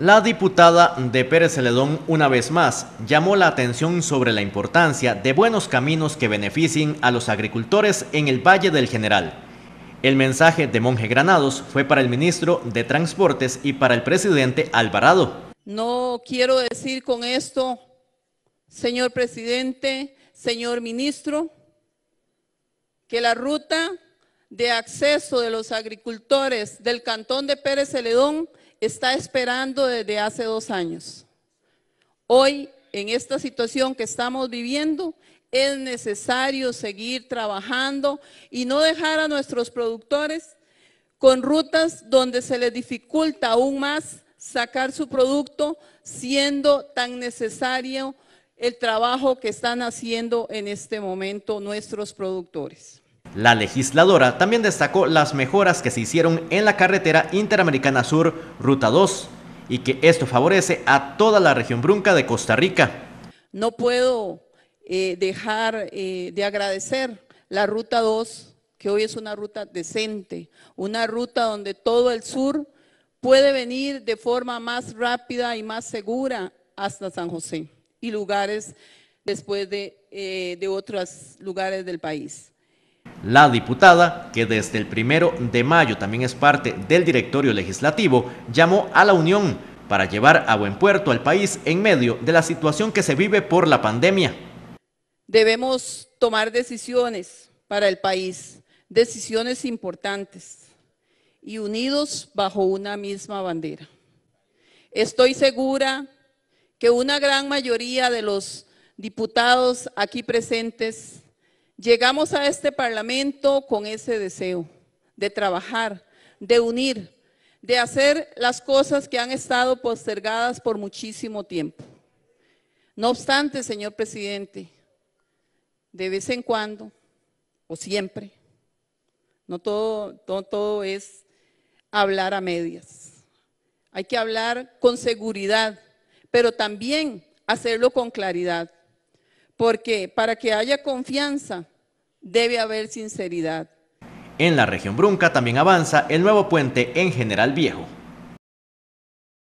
La diputada de Pérez Celedón una vez más llamó la atención sobre la importancia de buenos caminos que beneficien a los agricultores en el Valle del General. El mensaje de Monje Granados fue para el ministro de Transportes y para el presidente Alvarado. No quiero decir con esto, señor presidente, señor ministro, que la ruta de acceso de los agricultores del cantón de Pérez Celedón está esperando desde hace dos años. Hoy, en esta situación que estamos viviendo, es necesario seguir trabajando y no dejar a nuestros productores con rutas donde se les dificulta aún más sacar su producto, siendo tan necesario el trabajo que están haciendo en este momento nuestros productores. La legisladora también destacó las mejoras que se hicieron en la carretera interamericana sur, Ruta 2, y que esto favorece a toda la región brunca de Costa Rica. No puedo eh, dejar eh, de agradecer la Ruta 2, que hoy es una ruta decente, una ruta donde todo el sur puede venir de forma más rápida y más segura hasta San José y lugares después de eh, otros lugares del país. La diputada, que desde el primero de mayo también es parte del directorio legislativo, llamó a la Unión para llevar a buen puerto al país en medio de la situación que se vive por la pandemia. Debemos tomar decisiones para el país, decisiones importantes y unidos bajo una misma bandera. Estoy segura que una gran mayoría de los diputados aquí presentes Llegamos a este Parlamento con ese deseo de trabajar, de unir, de hacer las cosas que han estado postergadas por muchísimo tiempo. No obstante, señor presidente, de vez en cuando o siempre, no todo, todo es hablar a medias. Hay que hablar con seguridad, pero también hacerlo con claridad porque para que haya confianza debe haber sinceridad. En la región Brunca también avanza el nuevo puente en General Viejo.